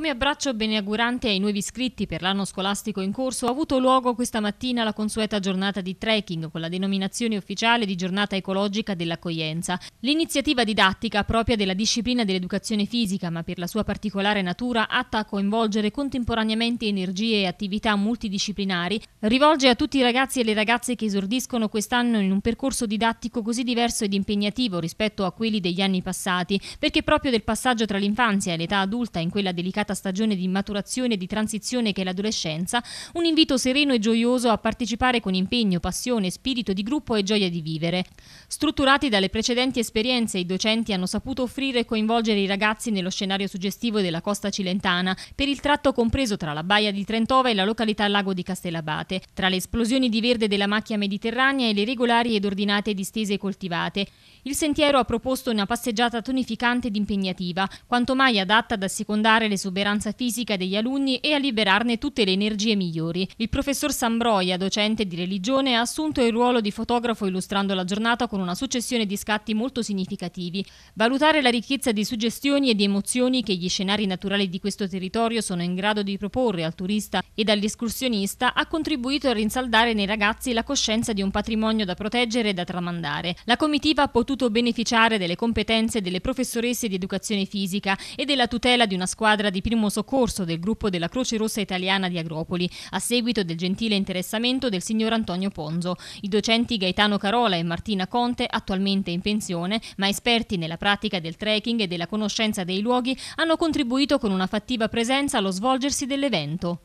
Come abbraccio beneaugurante ai nuovi iscritti per l'anno scolastico in corso ha avuto luogo questa mattina la consueta giornata di trekking con la denominazione ufficiale di giornata ecologica dell'accoglienza. L'iniziativa didattica propria della disciplina dell'educazione fisica ma per la sua particolare natura atta a coinvolgere contemporaneamente energie e attività multidisciplinari rivolge a tutti i ragazzi e le ragazze che esordiscono quest'anno in un percorso didattico così diverso ed impegnativo rispetto a quelli degli anni passati perché proprio del passaggio tra l'infanzia e l'età adulta in quella delicata delicata stagione di maturazione e di transizione che è l'adolescenza, un invito sereno e gioioso a partecipare con impegno, passione, spirito di gruppo e gioia di vivere. Strutturati dalle precedenti esperienze, i docenti hanno saputo offrire e coinvolgere i ragazzi nello scenario suggestivo della costa cilentana per il tratto compreso tra la baia di Trentova e la località Lago di Castellabate, tra le esplosioni di verde della macchia mediterranea e le regolari ed ordinate distese coltivate. Il sentiero ha proposto una passeggiata tonificante ed impegnativa, quanto mai adatta ad assecondare le subenze perseveranza fisica degli alunni e a liberarne tutte le energie migliori. Il professor Sambroia, docente di religione, ha assunto il ruolo di fotografo illustrando la giornata con una successione di scatti molto significativi. Valutare la ricchezza di suggestioni e di emozioni che gli scenari naturali di questo territorio sono in grado di proporre al turista ed all'escursionista ha contribuito a rinsaldare nei ragazzi la coscienza di un patrimonio da proteggere e da tramandare. La comitiva ha potuto beneficiare delle competenze delle professoresse di educazione fisica e della tutela di una squadra di primo soccorso del gruppo della Croce Rossa Italiana di Agropoli, a seguito del gentile interessamento del signor Antonio Ponzo. I docenti Gaetano Carola e Martina Conte, attualmente in pensione, ma esperti nella pratica del trekking e della conoscenza dei luoghi, hanno contribuito con una fattiva presenza allo svolgersi dell'evento.